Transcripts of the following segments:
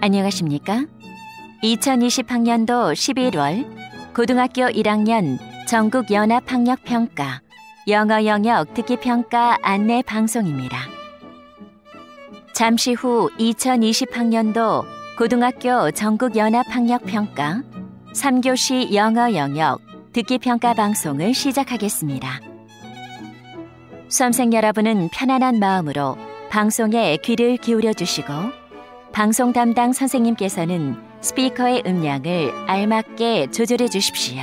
안녕하십니까? 2020학년도 11월 고등학교 1학년 전국 연합 학력 평가 영어 영역 특기 평가 안내 방송입니다. 잠시 후 2020학년도 고등학교 전국 연합 학력 평가 3교시 영어 영역 듣기 평가 방송을 시작하겠습니다. 수험생 여러분은 편안한 마음으로 방송에 귀를 기울여 주시고 방송 담당 선생님께서는 스피커의 음량을 알맞게 조절해 주십시오.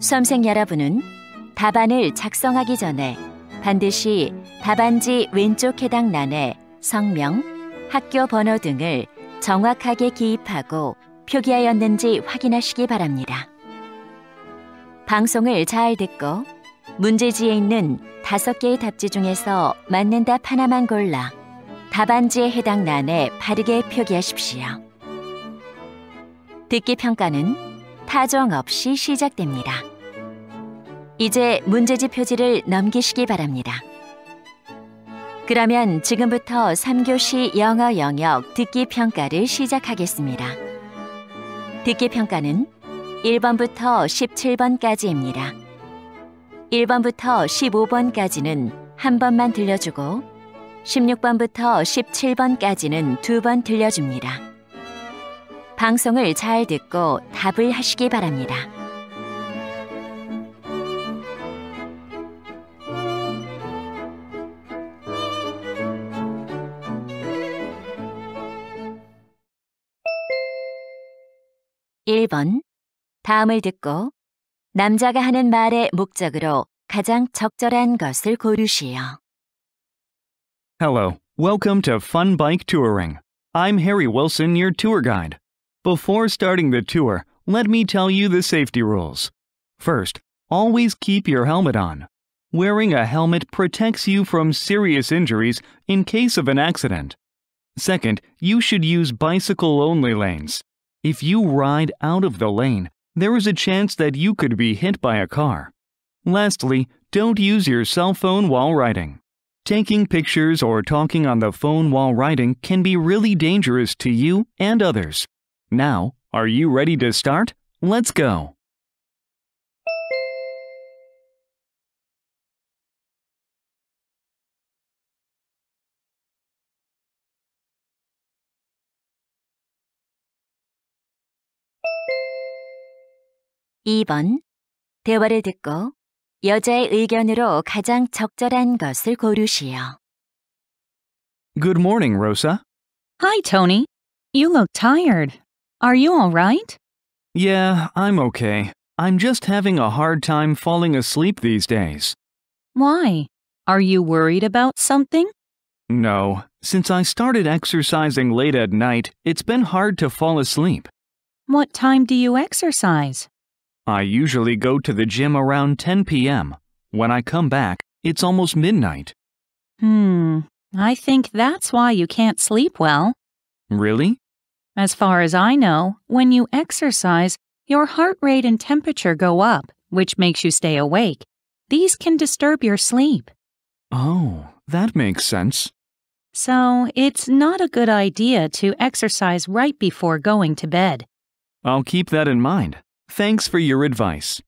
수험생 여러분은 답안을 작성하기 전에 반드시 답안지 왼쪽 해당 란에 성명, 학교 번호 등을 정확하게 기입하고 표기하였는지 확인하시기 바랍니다. 방송을 잘 듣고 문제지에 있는 다섯 개의 답지 중에서 맞는 답 하나만 골라 답안지에 해당 란에 바르게 표기하십시오. 듣기 평가는 타정 없이 시작됩니다. 이제 문제지 표지를 넘기시기 바랍니다. 그러면 지금부터 3교시 영어 영역 듣기 평가를 시작하겠습니다. 듣기 평가는 1번부터 17번까지입니다. 1번부터 15번까지는 한 번만 들려주고 16번부터 17번까지는 두 번 들려줍니다. 방송을 잘 듣고 답을 하시기 바랍니다. 1번 다음을 듣고 남자가 하는 말의 목적으로 가장 적절한 것을 고르시오. Hello, welcome to Fun Bike Touring. I'm Harry Wilson, your tour guide. Before starting the tour, let me tell you the safety rules. First, always keep your helmet on. Wearing a helmet protects you from serious injuries in case of an accident. Second, you should use bicycle-only lanes. If you ride out of the lane, there is a chance that you could be hit by a car. Lastly, don't use your cell phone while riding. Taking pictures or talking on the phone while riding can be really dangerous to you and others. Now, are you ready to start? Let's go! (2번) 대화를 듣고 여자의 의견으로 가장 적절한 것을 고르시오. Good morning, Rosa. Hi, Tony. You look tired. Are you all right? Yeah, I'm okay. I'm just having a hard time falling asleep these days. Why? Are you worried about something? No. Since I started exercising late at night, it's been hard to fall asleep. What time do you exercise? I usually go to the gym around 10 p.m. When I come back, it's almost midnight. Hmm, I think that's why you can't sleep well. Really? As far as I know, when you exercise, your heart rate and temperature go up, which makes you stay awake. These can disturb your sleep. Oh, that makes sense. So, it's not a good idea to exercise right before going to bed. I'll keep that in mind. Thanks for your advice.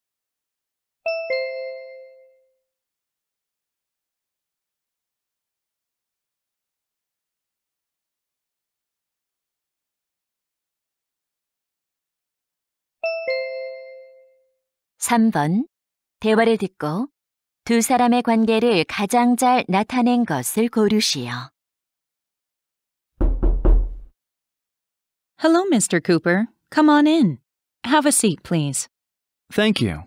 (3번) 대화를 듣고 두 사람의 관계를 가장 잘 나타낸 것을 고르시오. Hello, Mr. Cooper. Come on in. Have a seat, please. Thank you.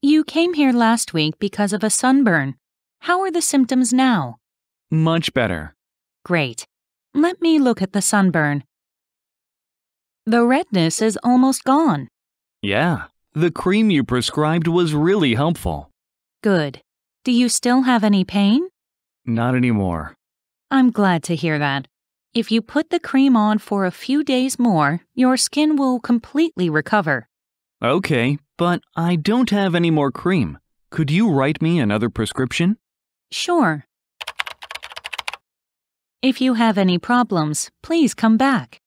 You came here last week because of a sunburn. How are the symptoms now? Much better. Great. Let me look at the sunburn. The redness is almost gone. Yeah, the cream you prescribed was really helpful. Good. Do you still have any pain? Not anymore. I'm glad to hear that. If you put the cream on for a few days more, your skin will completely recover. Okay, but I don't have any more cream. Could you write me another prescription? Sure. If you have any problems, please come back.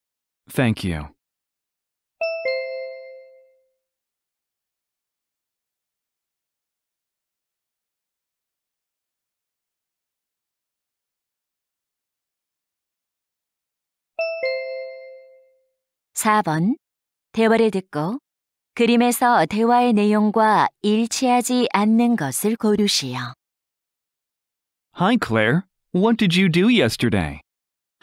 Thank you. 4번. 대화를 듣고 그림에서 대화의 내용과 일치하지 않는 것을 고르시오. Hi, Claire. What did you do yesterday?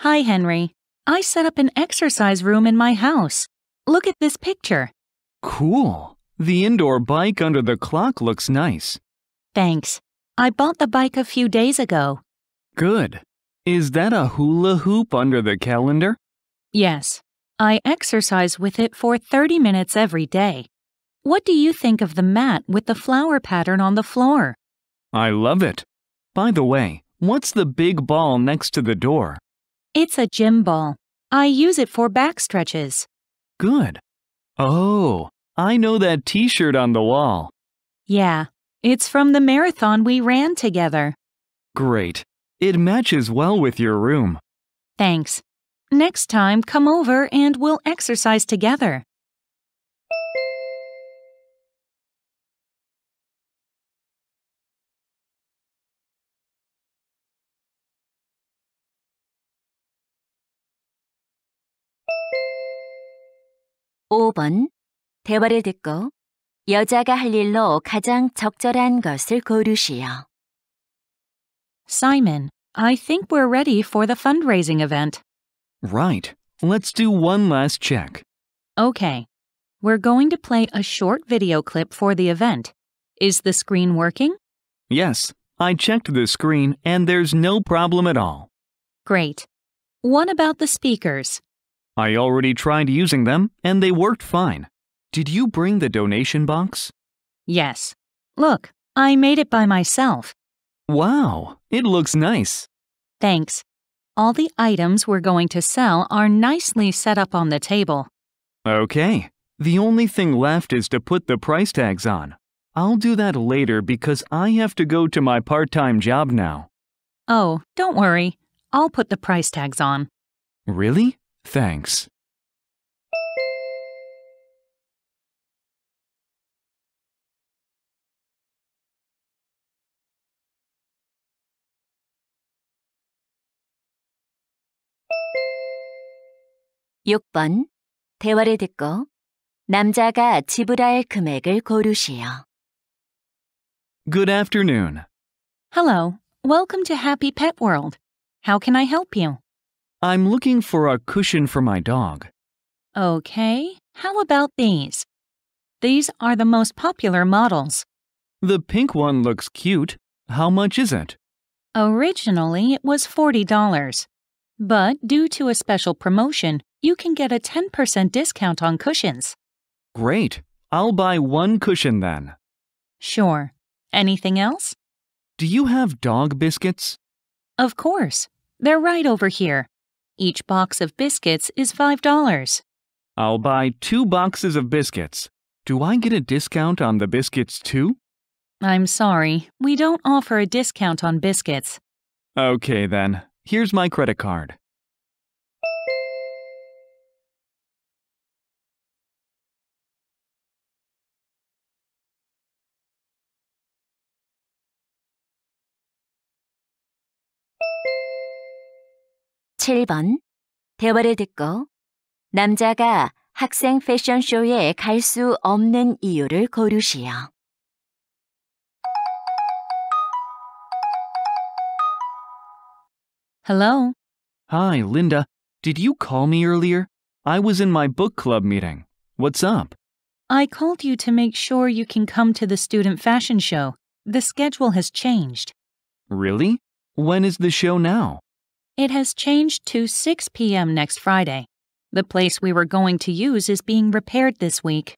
Hi, Henry. I set up an exercise room in my house. Look at this picture. Cool. The indoor bike under the clock looks nice. Thanks. I bought the bike a few days ago. Good. Is that a hula hoop under the calendar? Yes. I exercise with it for 30 minutes every day. What do you think of the mat with the flower pattern on the floor? I love it. By the way, what's the big ball next to the door? It's a gym ball. I use it for back stretches. Good. Oh, I know that t shirt on the wall. Yeah, it's from the marathon we ran together. Great. It matches well with your room. Thanks. Next time, come over and we'll exercise together. (5번) 대화를 듣고 여자가 할 일로 가장 적절한 것을 고르시오. Simon, I think we're ready for the fundraising event. Right. Let's do one last check. Okay. We're going to play a short video clip for the event. Is the screen working? Yes. I checked the screen and there's no problem at all. Great. What about the speakers? I already tried using them and they worked fine. Did you bring the donation box? Yes. Look, I made it by myself. Wow, it looks nice. Thanks. All the items we're going to sell are nicely set up on the table. Okay. The only thing left is to put the price tags on. I'll do that later because I have to go to my part-time job now. Oh, don't worry. I'll put the price tags on. Really? Thanks. 6번 대화를 듣고 남자가 지불할 금액을 고르시오. Good afternoon. Hello. Welcome to Happy Pet World. How can I help you? I'm looking for a cushion for my dog. Okay. How about these? These are the most popular models. The pink one looks cute. How much is it? Originally, it was $40. But due to a special promotion, you can get a 10% discount on cushions. Great. I'll buy one cushion then. Sure. Anything else? Do you have dog biscuits? Of course. They're right over here. Each box of biscuits is $5. I'll buy two boxes of biscuits. Do I get a discount on the biscuits too? I'm sorry, we don't offer a discount on biscuits. Okay then, here's my credit card. 7번 대화를 듣고 남자가 학생 패션쇼에 없는 이유를 고르시오. Hello. Hi, Linda. Did you call me earlier? I was in my book club meeting. What's up? I called you to make sure you can come to the student fashion show. The schedule has changed. Really? When is the show now? It has changed to 6 p.m. next Friday. The place we were going to use is being repaired this week.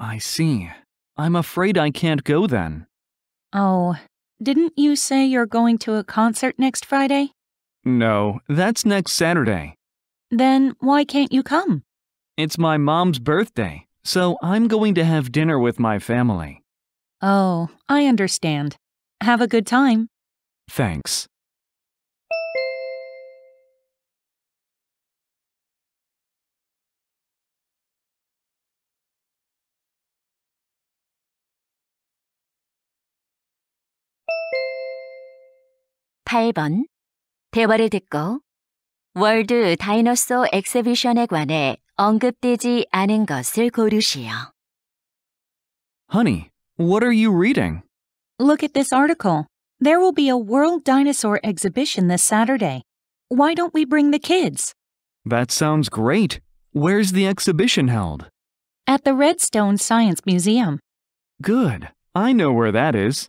I see. I'm afraid I can't go then. Oh, didn't you say you're going to a concert next Friday? No, that's next Saturday. Then why can't you come? It's my mom's birthday, so I'm going to have dinner with my family. Oh, I understand. Have a good time. Thanks. 8번 대화를 듣고 월드 다이너소 관해 언급되지 않은 것을 고르시오. Honey, what are you reading? Look at this article. There will be a World Dinosaur exhibition this Saturday. Why don't we bring the kids? That sounds great. Where's the exhibition held? At the Redstone Science Museum. Good. I know where that is.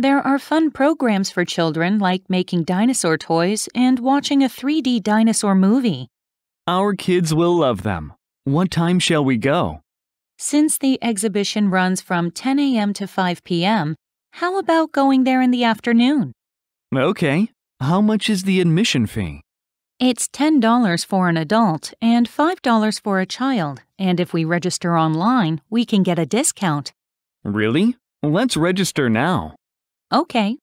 There are fun programs for children like making dinosaur toys and watching a 3D dinosaur movie. Our kids will love them. What time shall we go? Since the exhibition runs from 10 a.m. to 5 p.m., how about going there in the afternoon? Okay. How much is the admission fee? It's $10 for an adult and $5 for a child, and if we register online, we can get a discount. Really? Let's register now. Okay.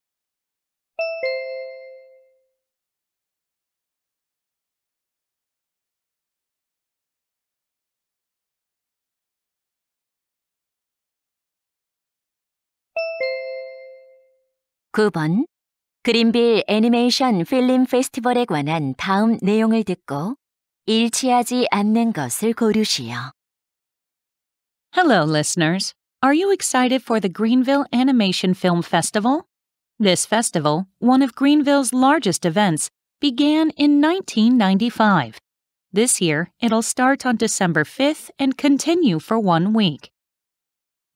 (9번) 그린빌 애니메이션 필름 페스티벌에 관한 다음 내용을 듣고 일치하지 않는 것을 고르시오. Hello, listeners. Are you excited for the Greenville Animation Film Festival? This festival, one of Greenville's largest events, began in 1995. This year, it'll start on December 5th and continue for one week.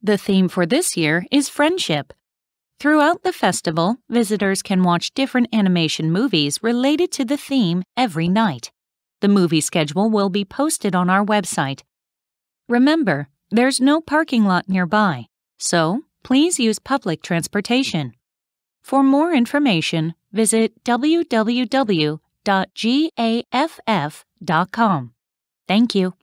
The theme for this year is friendship. Throughout the festival, visitors can watch different animation movies related to the theme every night. The movie schedule will be posted on our website. Remember, there's no parking lot nearby, so please use public transportation. For more information, visit www.gaff.com. Thank you.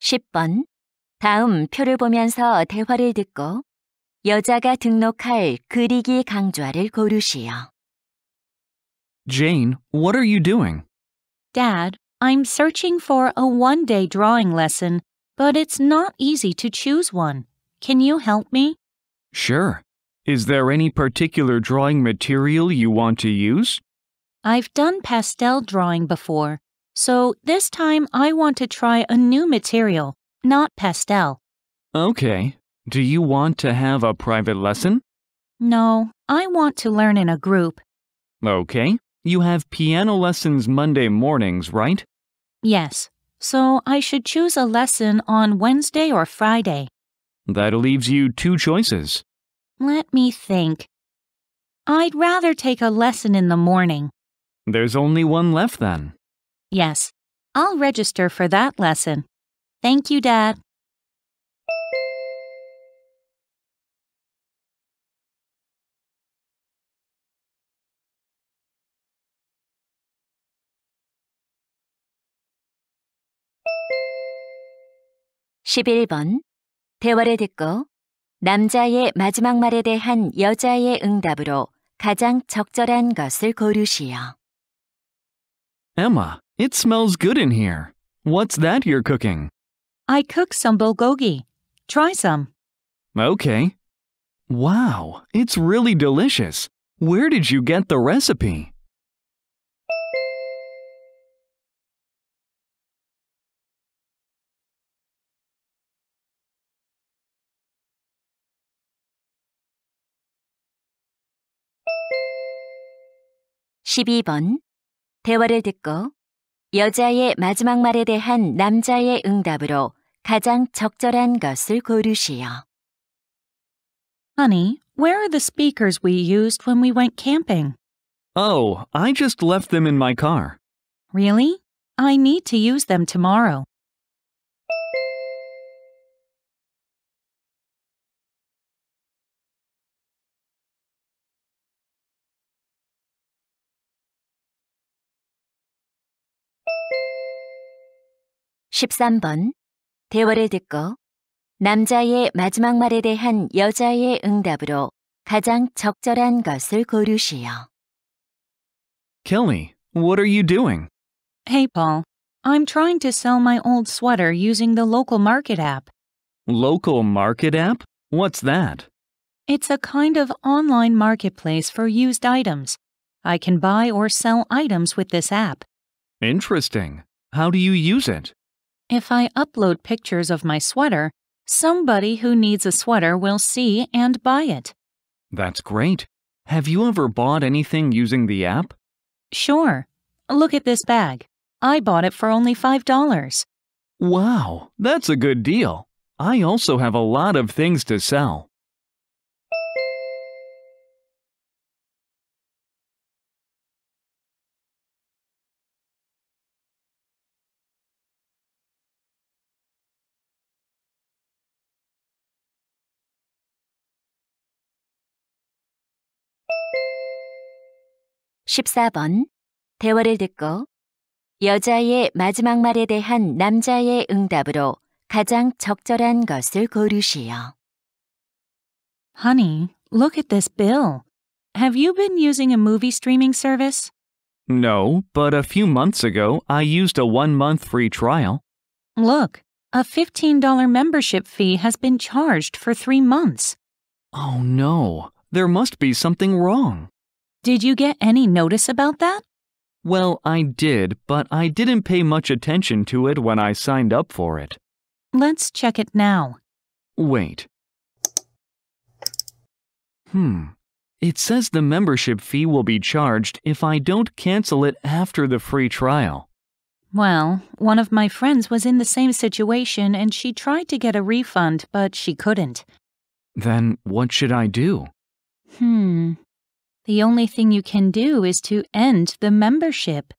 (10번) 다음 표를 보면서 대화를 듣고 여자가 등록할 그리기 강좌를 고르시오. Jane, what are you doing? Dad, I'm searching for a one-day drawing lesson, but it's not easy to choose one. Can you help me? Sure. Is there any particular drawing material you want to use? I've done pastel drawing before, so this time I want to try a new material not pastel. Okay. Do you want to have a private lesson? No, I want to learn in a group. Okay. You have piano lessons Monday mornings, right? Yes. So I should choose a lesson on Wednesday or Friday. That leaves you two choices. Let me think. I'd rather take a lesson in the morning. There's only one left then. Yes. I'll register for that lesson. Thank you, Dad. (11번) 대화를 듣고 남자의 마지막 말에 대한 여자의 응답으로 가장 적절한 것을 고르시오. Emma, it smells good in here. What's that you're cooking? I cook some bulgogi. Try some. Okay. Wow, it's really delicious. Where did you get the recipe? (12번) 대화를 듣고 여자의 마지막 말에 대한 남자의 응답으로 가장 적절한 것을 고르시오. Honey, where are the speakers we used when we went camping? Oh, I just left them in my car. Really? I need to use them tomorrow. 대화를 듣고 남자의 마지막 말에 대한 여자의 응답으로 가장 적절한 것을 고르시오. Kelly, what are you doing? Hey, Paul. I'm trying to sell my old sweater using the local market app. Local market app? What's that? It's a kind of online marketplace for used items. I can buy or sell items with this app. Interesting. How do you use it? If I upload pictures of my sweater, somebody who needs a sweater will see and buy it. That's great. Have you ever bought anything using the app? Sure. Look at this bag. I bought it for only $5. Wow, that's a good deal. I also have a lot of things to sell. 14번 대화를 듣고 여자의 마지막 말에 대한 남자의 응답으로 가장 적절한 것을 고르시오. Honey, look at this bill. Have you been using a movie streaming service? No, but a few months ago I used a one month free trial. Look, a $15 membership fee has been charged for three months. Oh no, there must be something wrong. Did you get any notice about that? Well, I did, but I didn't pay much attention to it when I signed up for it. Let's check it now. Wait. Hmm. It says the membership fee will be charged if I don't cancel it after the free trial. Well, one of my friends was in the same situation and she tried to get a refund, but she couldn't. Then what should I do? Hmm, the only thing you can do is to end the membership.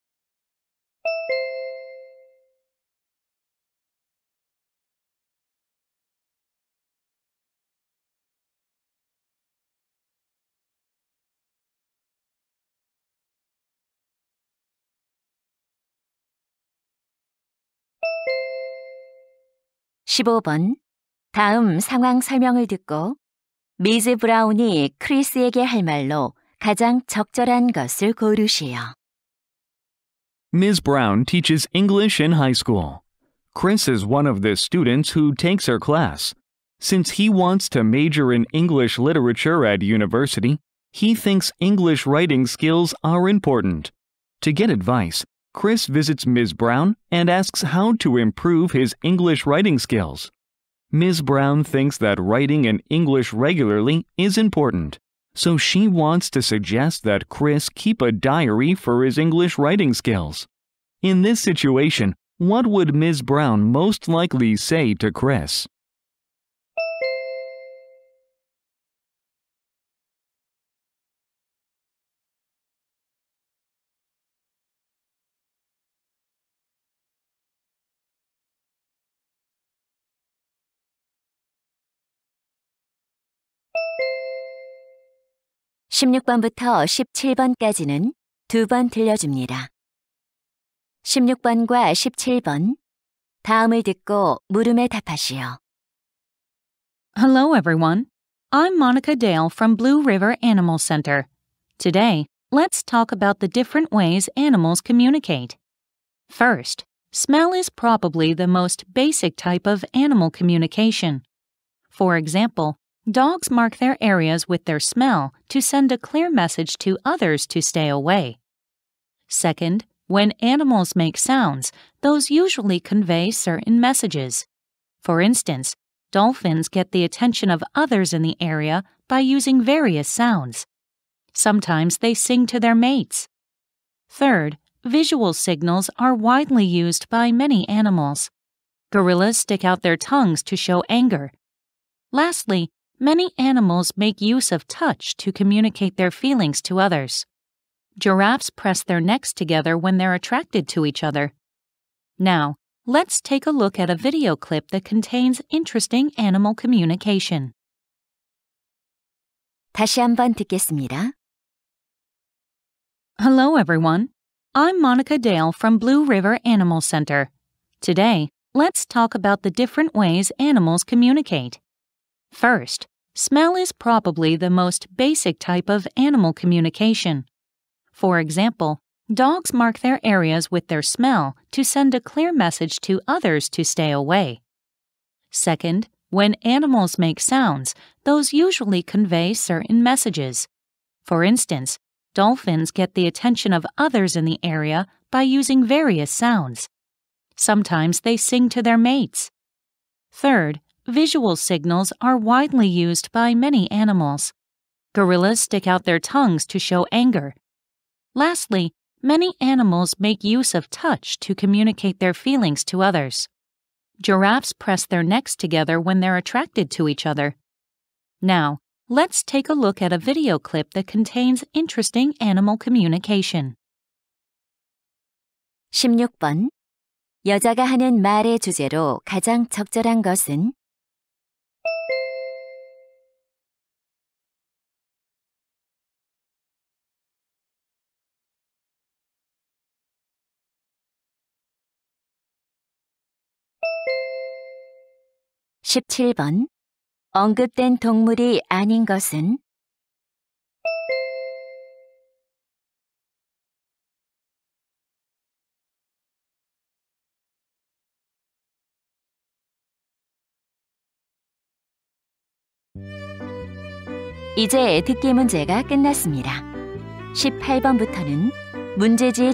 (15번) 다음 상황 설명을 듣고 미즈 브라운이 크리스에게 할 말로 가장 적절한 것을 고르시오. Ms. Brown teaches English in high school. Chris is one of the students who takes her class. Since he wants to major in English literature at university, he thinks English writing skills are important. To get advice, Chris visits Ms. Brown and asks how to improve his English writing skills. Ms. Brown thinks that writing in English regularly is important so she wants to suggest that Chris keep a diary for his English writing skills. In this situation, what would Ms. Brown most likely say to Chris? 16번부터 17번까지는 두 번 들려줍니다. 16번과 17번. 다음을 듣고 물음에 답하시오. Hello, everyone. I'm Monica Dale from Blue River Animal Center. Today, let's talk about the different ways animals communicate. First, smell is probably the most basic type of animal communication. For example, Dogs mark their areas with their smell to send a clear message to others to stay away. Second, when animals make sounds, those usually convey certain messages. For instance, dolphins get the attention of others in the area by using various sounds. Sometimes they sing to their mates. Third, visual signals are widely used by many animals. Gorillas stick out their tongues to show anger. Lastly, Many animals make use of touch to communicate their feelings to others. Giraffes press their necks together when they're attracted to each other. Now, let's take a look at a video clip that contains interesting animal communication. 다시 한번 듣겠습니다. Hello, everyone. I'm Monica Dale from Blue River Animal Center. Today, let's talk about the different ways animals communicate. First, smell is probably the most basic type of animal communication. For example, dogs mark their areas with their smell to send a clear message to others to stay away. Second, when animals make sounds, those usually convey certain messages. For instance, dolphins get the attention of others in the area by using various sounds. Sometimes they sing to their mates. Third, visual signals are widely used by many animals. Gorillas stick out their tongues to show anger. Lastly, many animals make use of touch to communicate their feelings to others. Giraffes press their necks together when they're attracted to each other. Now, let's take a look at a video clip that contains interesting animal communication. 16번 여자가 하는 말의 주제로 가장 적절한 것은 17번 언급된 동물이 아닌 것은 이제 듣기 문제가 끝났습니다. 18번부터는 문제지